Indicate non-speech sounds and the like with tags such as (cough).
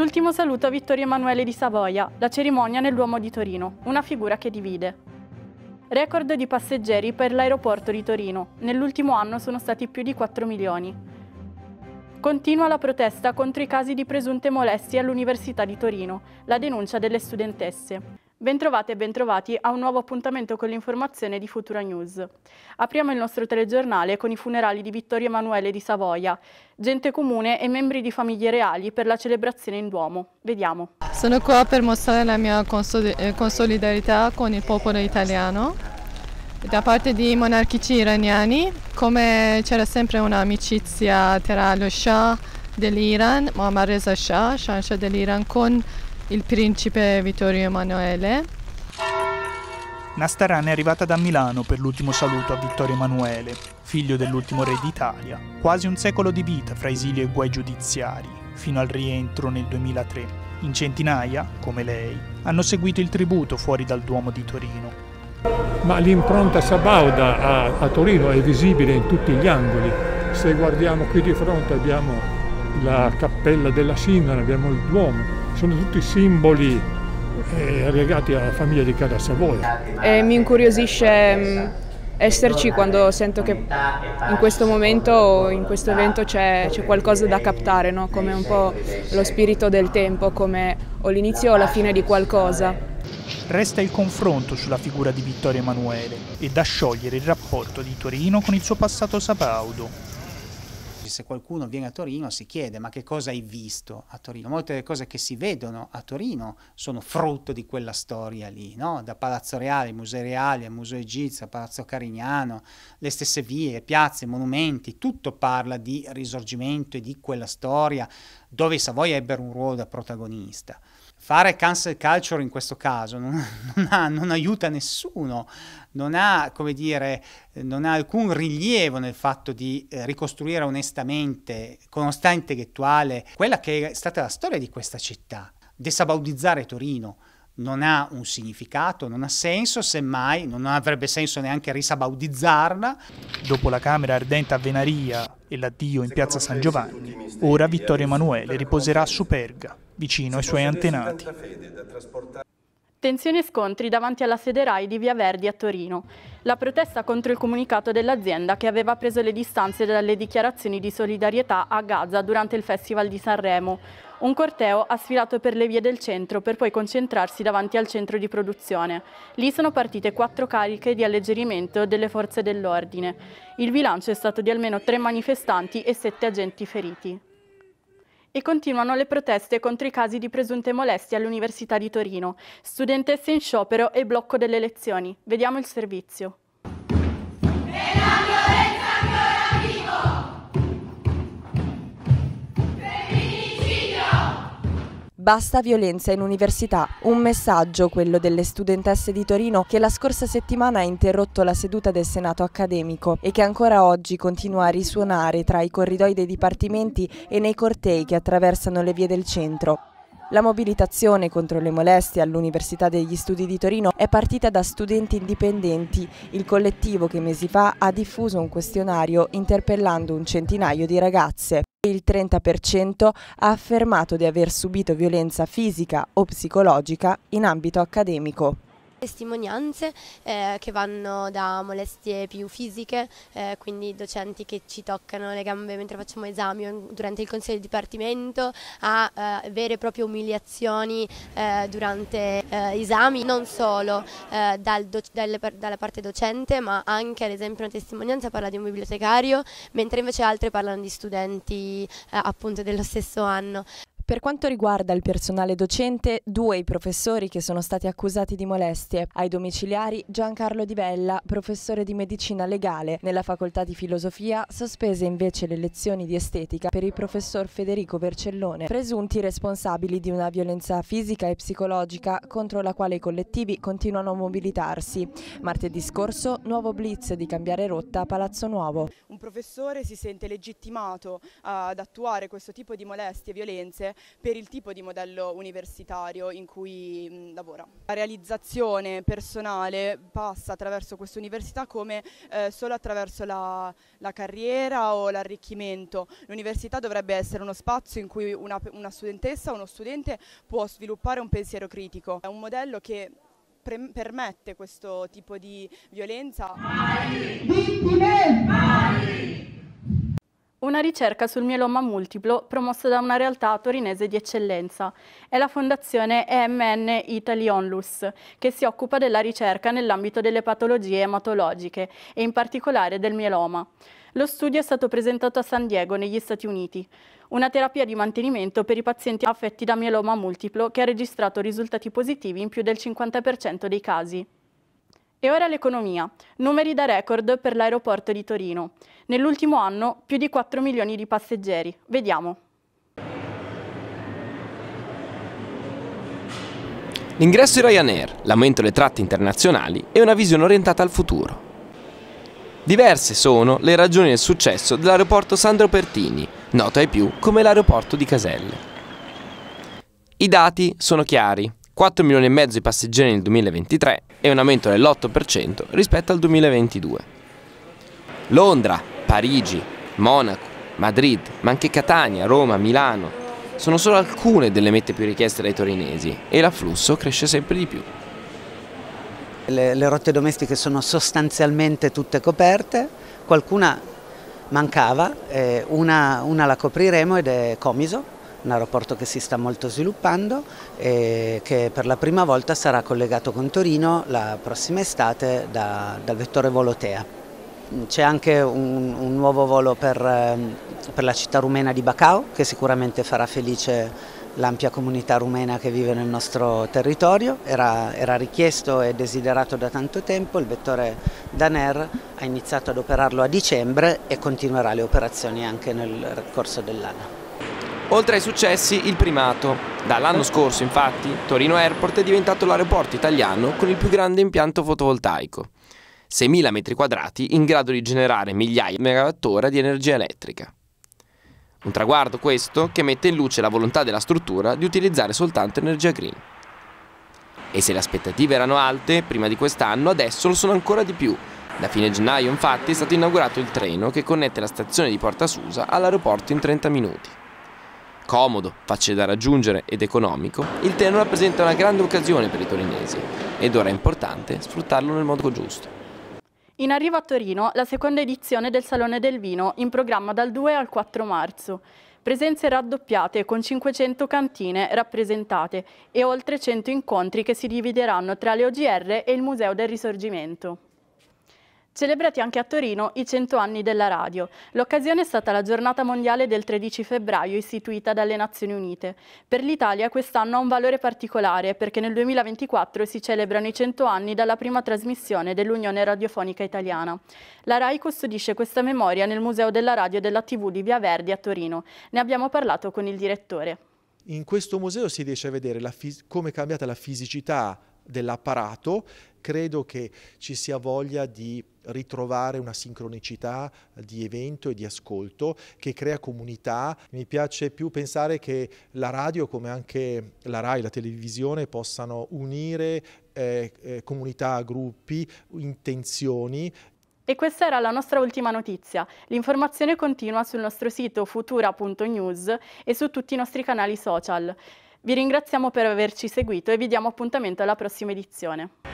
L'ultimo saluto a Vittorio Emanuele di Savoia, la cerimonia nel Duomo di Torino, una figura che divide. Record di passeggeri per l'aeroporto di Torino, nell'ultimo anno sono stati più di 4 milioni. Continua la protesta contro i casi di presunte molestie all'Università di Torino, la denuncia delle studentesse. Bentrovati e bentrovati a un nuovo appuntamento con l'informazione di Futura News. Apriamo il nostro telegiornale con i funerali di Vittorio Emanuele di Savoia, gente comune e membri di famiglie reali per la celebrazione in Duomo. Vediamo. Sono qua per mostrare la mia eh, consolidarietà con il popolo italiano da parte dei monarchici iraniani, come c'era sempre un'amicizia tra lo Shah dell'Iran, Mohammad Reza Shah, Shah dell'Iran, con il principe Vittorio Emanuele. Nastaran è arrivata da Milano per l'ultimo saluto a Vittorio Emanuele, figlio dell'ultimo re d'Italia, quasi un secolo di vita fra esilio e guai giudiziari, fino al rientro nel 2003. In centinaia, come lei, hanno seguito il tributo fuori dal Duomo di Torino, ma l'impronta sabauda a, a, Torino è visibile in tutti gli angoli. Se guardiamo qui di fronte abbiamo la cappella della Sindone, abbiamo il Duomo, sono tutti simboli eh, legati alla famiglia di Cara Savoia. Eh, mi incuriosisce mh, mm, esserci quando sento che in questo momento, in questo evento c'è, qualcosa da captare, no? come un po' lo spirito del tempo, come o l'inizio o la fine di qualcosa. Resta il confronto sulla figura di Vittorio Emanuele e da sciogliere il rapporto di Torino con il suo passato sabaudo, se qualcuno viene a Torino si chiede ma che cosa hai visto a Torino? Molte delle cose che si vedono a Torino sono frutto di quella storia lì, no? da Palazzo Reale, Musei Reali, Museo Egizio, Palazzo Carignano, le stesse vie, piazze, monumenti, tutto parla di risorgimento e di quella storia dove i Savoia ebbero un ruolo da protagonista fare cancel culture in questo caso non, (laughs) non, ha, non aiuta nessuno, non ha, dire, non ha, alcun rilievo nel fatto di eh, ricostruire onestamente, con onestà intellettuale, quella che è stata la storia di questa città. Desabaudizzare Torino non ha un significato, non ha senso, semmai non avrebbe senso neanche risabaudizzarla. Dopo la Camera ardente a Venaria e l'addio in piazza San Giovanni, ora Vittorio Emanuele riposerà a Superga, vicino ai suoi antenati. Tensione e scontri davanti alla sede RAI di Via Verdi a Torino. La protesta contro il comunicato dell'azienda che aveva preso le distanze dalle dichiarazioni di solidarietà a Gaza durante il Festival di Sanremo. Un corteo ha sfilato per le vie del centro per poi concentrarsi davanti al centro di produzione. Lì sono partite quattro cariche di alleggerimento delle forze dell'ordine. Il bilancio è stato di almeno tre manifestanti e sette agenti feriti. E continuano le proteste contro i casi di presunte molestie all'Università di Torino, studentesse in sciopero e blocco delle lezioni. Vediamo il servizio. Basta violenza in università, un messaggio quello delle studentesse di Torino che la scorsa settimana ha interrotto la seduta del Senato accademico e che ancora oggi continua a risuonare tra i corridoi dei dipartimenti e nei cortei che attraversano le vie del centro. La mobilitazione contro le molestie all'Università degli Studi di Torino è partita da Studenti Indipendenti, il collettivo che mesi fa ha diffuso un questionario interpellando un centinaio di ragazze. Il 30% ha affermato di aver subito violenza fisica o psicologica in ambito accademico. Testimonianze eh, che vanno da molestie più fisiche, eh, quindi docenti che ci toccano le gambe mentre facciamo esami o durante il consiglio di dipartimento, a eh, vere e proprie umiliazioni eh, durante eh, esami, non solo eh, dal dal, dalla parte docente ma anche ad esempio una testimonianza parla di un bibliotecario, mentre invece altre parlano di studenti appunto dello stesso anno. Per quanto riguarda il personale docente, due i professori che sono stati accusati di molestie. Ai domiciliari Giancarlo Di Bella, professore di medicina legale nella facoltà di filosofia, sospese invece le lezioni di estetica per il professor Federico Vercellone, presunti responsabili di una violenza fisica e psicologica contro la quale i collettivi continuano a mobilitarsi. Martedì scorso, nuovo blitz di cambiare rotta a Palazzo Nuovo. Un professore si sente legittimato eh, ad attuare questo tipo di molestie e violenze per il tipo di modello universitario in cui mh, mm, lavora. La realizzazione personale passa attraverso questa università come eh, solo attraverso la, la carriera o l'arricchimento. L'università dovrebbe essere uno spazio in cui una, una studentessa o uno studente può sviluppare un pensiero critico. È un modello che permette questo tipo di violenza. Mai! Vittime! Mai! Una ricerca sul mieloma multiplo promossa da una realtà torinese di eccellenza. È la fondazione EMN Italy Onlus, che si occupa della ricerca nell'ambito delle patologie ematologiche e in particolare del mieloma. Lo studio è stato presentato a San Diego, negli Stati Uniti. Una terapia di mantenimento per i pazienti affetti da mieloma multiplo che ha registrato risultati positivi in più del 50% dei casi. E ora l'economia. Numeri da record per l'aeroporto di Torino. Nell'ultimo anno più di 4 milioni di passeggeri. Vediamo. L'ingresso di Ryanair, l'aumento delle tratte internazionali e una visione orientata al futuro. Diverse sono le ragioni del successo dell'aeroporto Sandro Pertini, noto ai più come l'aeroporto di Caselle. I dati sono chiari. 4 milioni e mezzo di passeggeri nel 2023 e un aumento dell'8% rispetto al 2022. Londra, Parigi, Monaco, Madrid, ma anche Catania, Roma, Milano sono solo alcune delle mete più richieste dai torinesi e l'afflusso cresce sempre di più. Le, le rotte domestiche sono sostanzialmente tutte coperte, qualcuna mancava, eh, una, una la copriremo ed è Comiso, un aeroporto che si sta molto sviluppando e che per la prima volta sarà collegato con Torino la prossima estate da, dal vettore Volotea. C'è anche un, un, nuovo volo per, ehm, per la città rumena di Bacao che sicuramente farà felice l'ampia comunità rumena che vive nel nostro territorio. Era, era, richiesto e desiderato da tanto tempo, il vettore Daner ha iniziato ad operarlo a dicembre e continuerà le operazioni anche nel corso dell'anno. Oltre ai successi, il primato. Dall'anno scorso, infatti, Torino Airport è diventato l'aeroporto italiano con il più grande impianto fotovoltaico. 6.000 metri quadrati in grado di generare migliaia di megawattora di energia elettrica. Un traguardo questo che mette in luce la volontà della struttura di utilizzare soltanto energia green. E se le aspettative erano alte prima di quest'anno, adesso lo sono ancora di più. Da fine gennaio infatti è stato inaugurato il treno che connette la stazione di Porta Susa all'aeroporto in 30 minuti comodo, facile da raggiungere ed economico, il treno rappresenta una grande occasione per i torinesi ed ora è importante sfruttarlo nel modo giusto. In arrivo a Torino la seconda edizione del Salone del Vino in programma dal 2 al 4 marzo. Presenze raddoppiate con 500 cantine rappresentate e oltre 100 incontri che si divideranno tra le OGR e il Museo del Risorgimento celebrati anche a Torino i 100 anni della radio. L'occasione è stata la giornata mondiale del 13 febbraio istituita dalle Nazioni Unite. Per l'Italia quest'anno ha un valore particolare perché nel 2024 si celebrano i 100 anni dalla prima trasmissione dell'Unione Radiofonica Italiana. La RAI custodisce questa memoria nel Museo della Radio e della TV di Via Verdi a Torino. Ne abbiamo parlato con il direttore. In questo museo si riesce a vedere come è cambiata la fisicità dell'apparato, credo che ci sia voglia di ritrovare una sincronicità di evento e di ascolto che crea comunità. Mi piace più pensare che la radio come anche la RAI, la televisione possano unire eh, eh comunità, gruppi, intenzioni e questa era la nostra ultima notizia. L'informazione continua sul nostro sito futura.news e su tutti i nostri canali social. Vi ringraziamo per averci seguito e vi diamo appuntamento alla prossima edizione.